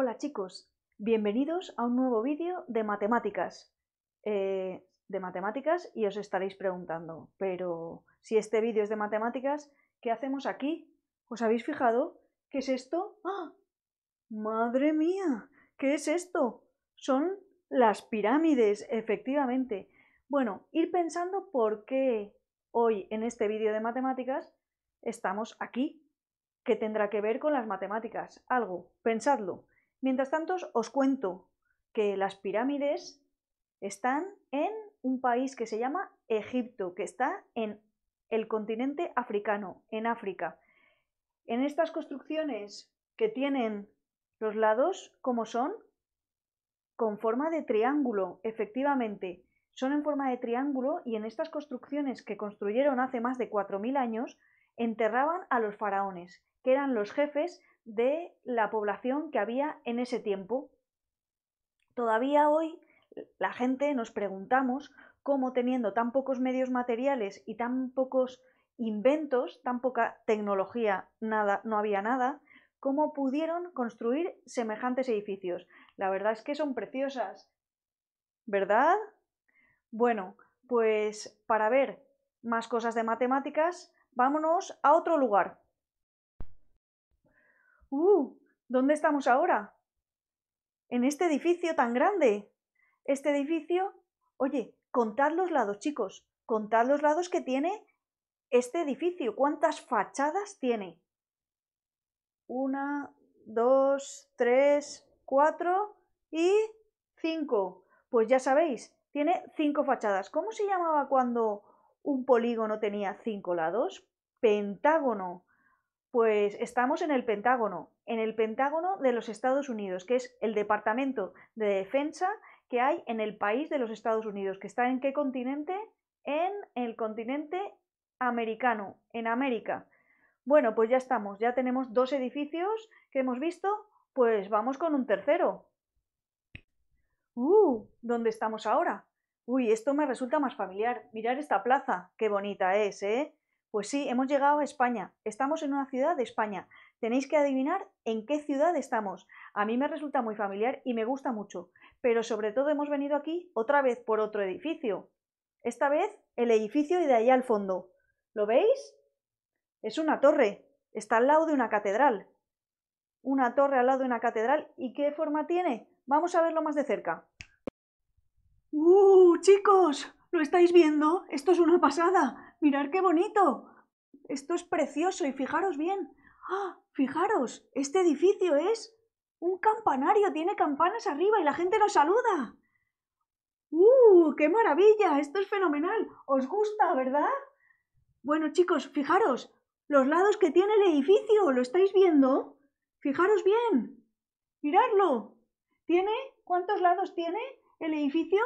Hola chicos, bienvenidos a un nuevo vídeo de matemáticas. Eh, de matemáticas y os estaréis preguntando, pero si este vídeo es de matemáticas, ¿qué hacemos aquí? ¿Os habéis fijado? ¿Qué es esto? ¡Ah! ¡Madre mía! ¿Qué es esto? Son las pirámides, efectivamente. Bueno, ir pensando por qué hoy en este vídeo de matemáticas estamos aquí, que tendrá que ver con las matemáticas, algo, pensadlo. Mientras tanto, os cuento que las pirámides están en un país que se llama Egipto, que está en el continente africano, en África. En estas construcciones que tienen los lados, como son? Con forma de triángulo, efectivamente. Son en forma de triángulo y en estas construcciones que construyeron hace más de 4.000 años enterraban a los faraones, que eran los jefes de la población que había en ese tiempo. Todavía hoy la gente nos preguntamos cómo teniendo tan pocos medios materiales y tan pocos inventos, tan poca tecnología, nada, no había nada, cómo pudieron construir semejantes edificios. La verdad es que son preciosas, ¿verdad? Bueno, pues para ver más cosas de matemáticas, vámonos a otro lugar. ¡Uh! ¿Dónde estamos ahora? En este edificio tan grande. Este edificio, oye, contad los lados, chicos, contad los lados que tiene este edificio. ¿Cuántas fachadas tiene? Una, dos, tres, cuatro y cinco. Pues ya sabéis, tiene cinco fachadas. ¿Cómo se llamaba cuando un polígono tenía cinco lados? Pentágono. Pues estamos en el Pentágono, en el Pentágono de los Estados Unidos, que es el Departamento de Defensa que hay en el país de los Estados Unidos, que está en qué continente? En el continente americano, en América. Bueno, pues ya estamos, ya tenemos dos edificios que hemos visto, pues vamos con un tercero. ¡Uh! ¿Dónde estamos ahora? Uy, esto me resulta más familiar. Mirar esta plaza, qué bonita es, ¿eh? Pues sí, hemos llegado a España. Estamos en una ciudad de España. Tenéis que adivinar en qué ciudad estamos. A mí me resulta muy familiar y me gusta mucho. Pero sobre todo hemos venido aquí otra vez por otro edificio. Esta vez el edificio de allá al fondo. ¿Lo veis? Es una torre. Está al lado de una catedral. Una torre al lado de una catedral. ¿Y qué forma tiene? Vamos a verlo más de cerca. ¡Uh, chicos! ¿Lo estáis viendo? Esto es una pasada. Mirad qué bonito. Esto es precioso y fijaros bien. ¡Ah! Fijaros, este edificio es un campanario, tiene campanas arriba y la gente nos saluda. ¡Uh! ¡Qué maravilla! Esto es fenomenal. ¿Os gusta, verdad? Bueno, chicos, fijaros, los lados que tiene el edificio, ¿lo estáis viendo? Fijaros bien. Miradlo. ¿Tiene? ¿Cuántos lados tiene el edificio?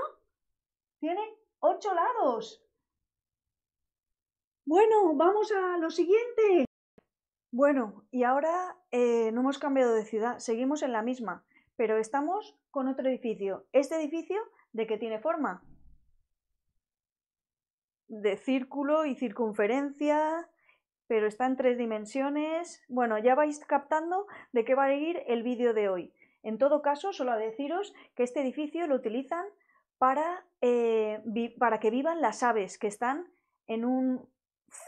Tiene ocho lados. Bueno, vamos a lo siguiente. Bueno, y ahora eh, no hemos cambiado de ciudad, seguimos en la misma, pero estamos con otro edificio. Este edificio, ¿de qué tiene forma? De círculo y circunferencia, pero está en tres dimensiones. Bueno, ya vais captando de qué va a ir el vídeo de hoy. En todo caso, solo a deciros que este edificio lo utilizan eh, para, que vivan las aves que están en un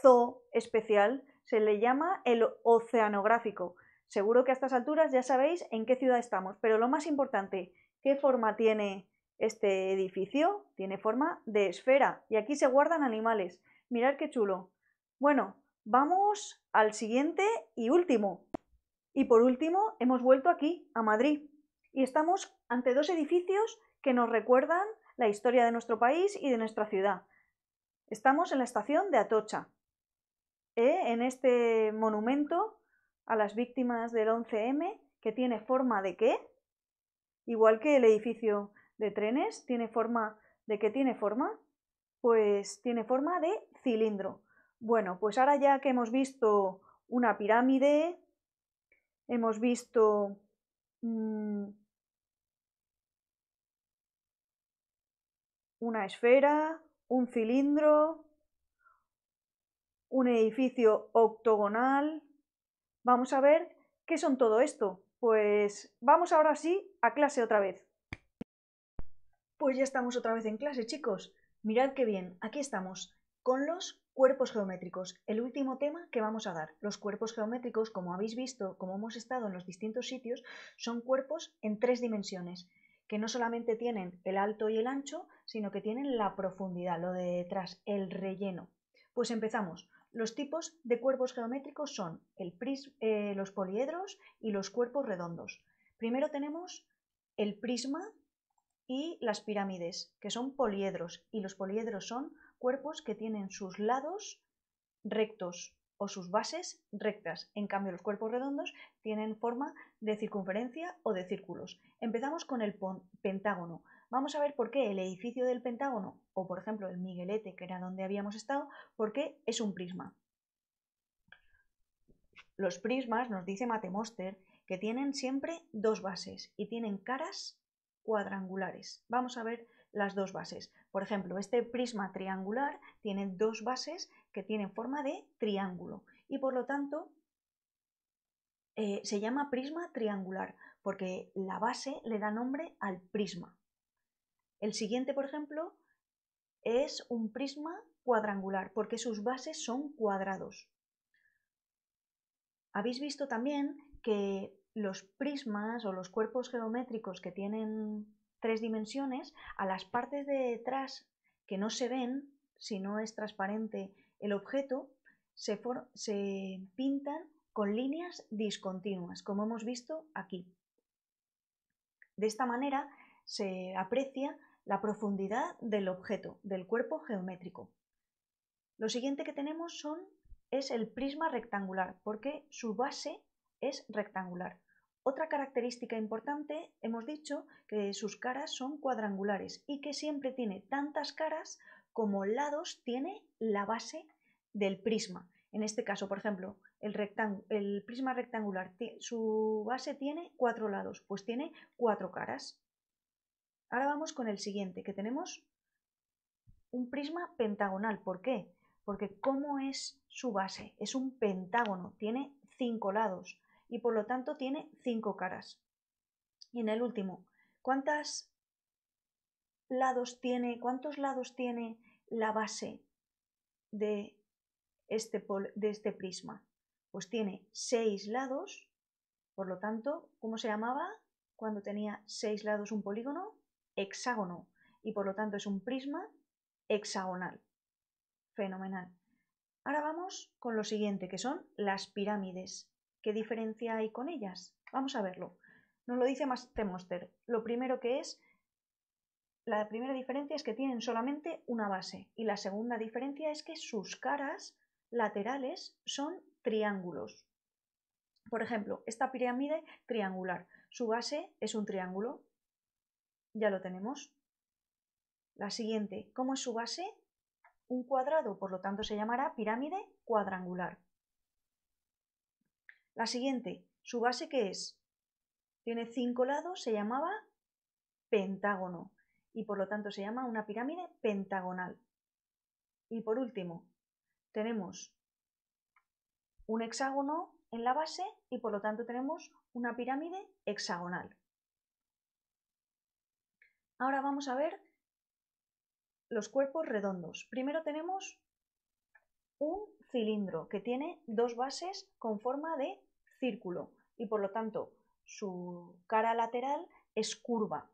zoo especial, se le llama el oceanográfico. Seguro que a estas alturas ya sabéis en qué ciudad estamos, pero lo más importante, ¿qué forma tiene este edificio? Tiene forma de esfera y aquí se guardan animales. Mirad qué chulo. Bueno, vamos al siguiente y último. Y por último, hemos vuelto aquí, a Madrid, y estamos ante dos edificios que nos recuerdan la historia de nuestro país y de nuestra ciudad. Estamos en la estación de Atocha, ¿eh? en este monumento a las víctimas del 11M que tiene forma de qué? Igual que el edificio de trenes tiene forma de qué tiene forma? Pues tiene forma de cilindro. Bueno, pues ahora ya que hemos visto una pirámide, hemos visto mm, una esfera, un cilindro, un edificio octogonal. Vamos a ver qué son todo esto. Pues vamos ahora sí a clase otra vez. Pues ya estamos otra vez en clase, chicos. Mirad qué bien, aquí estamos con los cuerpos geométricos, el último tema que vamos a dar. Los cuerpos geométricos, como habéis visto, como hemos estado en los distintos sitios, son cuerpos en tres dimensiones que no solamente tienen el alto y el ancho, sino que tienen la profundidad, lo de detrás, el relleno. Pues empezamos. Los tipos de cuerpos geométricos son eh, los poliedros y los cuerpos redondos. Primero tenemos el prisma y las pirámides, que son poliedros, y los poliedros son cuerpos que tienen sus lados rectos o sus bases rectas. En cambio, los cuerpos redondos tienen forma de circunferencia o de círculos. Empezamos con el pentágono. Vamos a ver por qué el edificio del pentágono, o por ejemplo el Miguelete, que era donde habíamos estado, porque es un prisma. Los prismas, nos dice Matemoster, que tienen siempre dos bases y tienen caras cuadrangulares. Vamos a ver las dos bases. Por ejemplo, este prisma triangular tiene dos bases que tienen forma de triángulo y por lo tanto eh, se llama prisma triangular porque la base le da nombre al prisma. El siguiente, por ejemplo, es un prisma cuadrangular porque sus bases son cuadrados. Habéis visto también que los prismas o los cuerpos geométricos que tienen tres dimensiones, a las partes de detrás que no se ven, si no es transparente el objeto, se, se pintan con líneas discontinuas, como hemos visto aquí. De esta manera se aprecia la profundidad del objeto, del cuerpo geométrico. Lo siguiente que tenemos son, es el prisma rectangular, porque su base es rectangular. Otra característica importante, hemos dicho que sus caras son cuadrangulares y que siempre tiene tantas caras como lados tiene la base del prisma. En este caso, por ejemplo, el, el prisma rectangular, su base tiene cuatro lados, pues tiene cuatro caras. Ahora vamos con el siguiente, que tenemos un prisma pentagonal. ¿Por qué? Porque ¿cómo es su base? Es un pentágono, tiene cinco lados y por lo tanto tiene cinco caras. Y en el último, ¿cuántos lados tiene, cuántos lados tiene la base de este, de este prisma? Pues tiene seis lados, por lo tanto, ¿cómo se llamaba cuando tenía seis lados un polígono? Hexágono. Y por lo tanto es un prisma hexagonal. Fenomenal. Ahora vamos con lo siguiente, que son las pirámides. ¿Qué diferencia hay con ellas? Vamos a verlo. Nos lo dice temoster. Lo primero que es, la primera diferencia es que tienen solamente una base y la segunda diferencia es que sus caras laterales son triángulos. Por ejemplo, esta pirámide triangular, su base es un triángulo. Ya lo tenemos. La siguiente, ¿cómo es su base? Un cuadrado, por lo tanto se llamará pirámide cuadrangular. La siguiente, ¿su base que es? Tiene cinco lados, se llamaba pentágono y por lo tanto se llama una pirámide pentagonal. Y por último, tenemos un hexágono en la base y por lo tanto tenemos una pirámide hexagonal. Ahora vamos a ver los cuerpos redondos. Primero tenemos un cilindro que tiene dos bases con forma de círculo y por lo tanto su cara lateral es curva.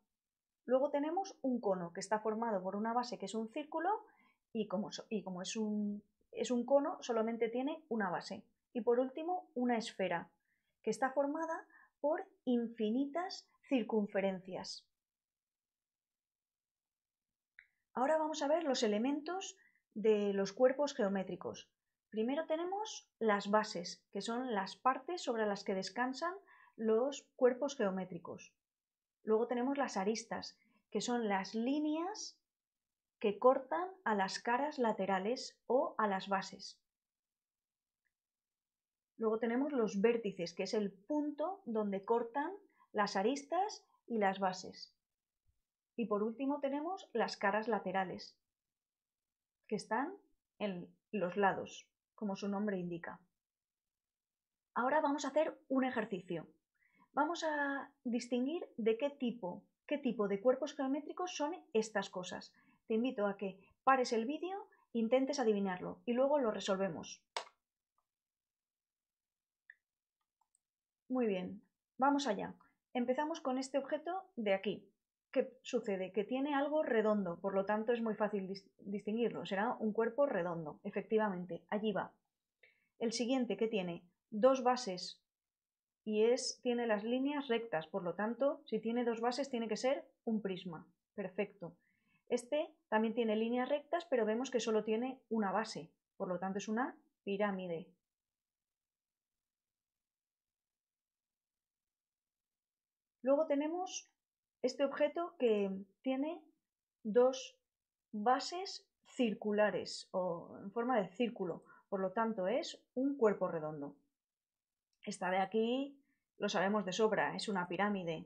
Luego tenemos un cono que está formado por una base que es un círculo y como, y como es, un, es un cono solamente tiene una base. Y por último una esfera que está formada por infinitas circunferencias. Ahora vamos a ver los elementos de los cuerpos geométricos. Primero tenemos las bases, que son las partes sobre las que descansan los cuerpos geométricos. Luego tenemos las aristas, que son las líneas que cortan a las caras laterales o a las bases. Luego tenemos los vértices, que es el punto donde cortan las aristas y las bases. Y por último tenemos las caras laterales, que están en los lados como su nombre indica. Ahora vamos a hacer un ejercicio. Vamos a distinguir de qué tipo, qué tipo de cuerpos geométricos son estas cosas. Te invito a que pares el vídeo, intentes adivinarlo y luego lo resolvemos. Muy bien, vamos allá. Empezamos con este objeto de aquí. ¿qué sucede? Que tiene algo redondo, por lo tanto es muy fácil distinguirlo. Será un cuerpo redondo, efectivamente. Allí va. El siguiente que tiene dos bases y es, tiene las líneas rectas, por lo tanto, si tiene dos bases tiene que ser un prisma. Perfecto. Este también tiene líneas rectas, pero vemos que solo tiene una base, por lo tanto es una pirámide. Luego tenemos este objeto que tiene dos bases circulares o en forma de círculo, por lo tanto es un cuerpo redondo. Esta de aquí lo sabemos de sobra, es una pirámide,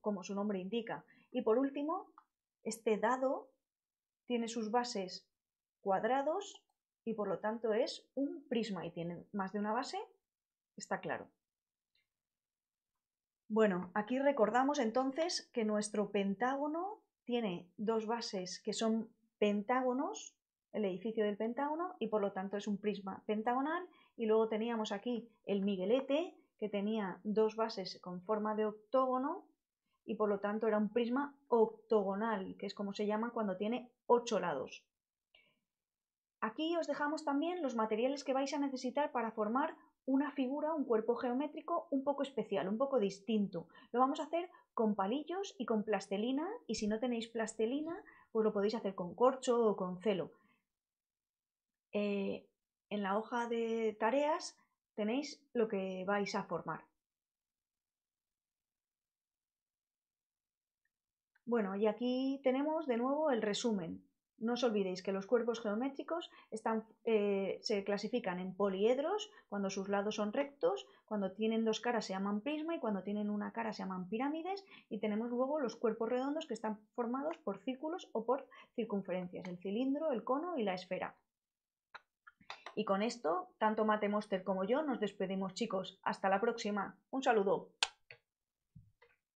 como su nombre indica. Y por último, este dado tiene sus bases cuadrados y por lo tanto es un prisma y tiene más de una base, está claro. Bueno, aquí recordamos entonces que nuestro pentágono tiene dos bases que son pentágonos, el edificio del pentágono, y por lo tanto es un prisma pentagonal. Y luego teníamos aquí el Miguelete, que tenía dos bases con forma de octógono, y por lo tanto era un prisma octogonal, que es como se llama cuando tiene ocho lados. Aquí os dejamos también los materiales que vais a necesitar para formar una figura, un cuerpo geométrico un poco especial, un poco distinto. Lo vamos a hacer con palillos y con plastelina y si no tenéis plastelina, pues lo podéis hacer con corcho o con celo. Eh, en la hoja de tareas tenéis lo que vais a formar. Bueno, y aquí tenemos de nuevo el resumen. No os olvidéis que los cuerpos geométricos eh, se clasifican en poliedros cuando sus lados son rectos, cuando tienen dos caras se llaman prisma y cuando tienen una cara se llaman pirámides y tenemos luego los cuerpos redondos que están formados por círculos o por circunferencias, el cilindro, el cono y la esfera. Y con esto, tanto Mate Moster como yo nos despedimos chicos. Hasta la próxima. Un saludo.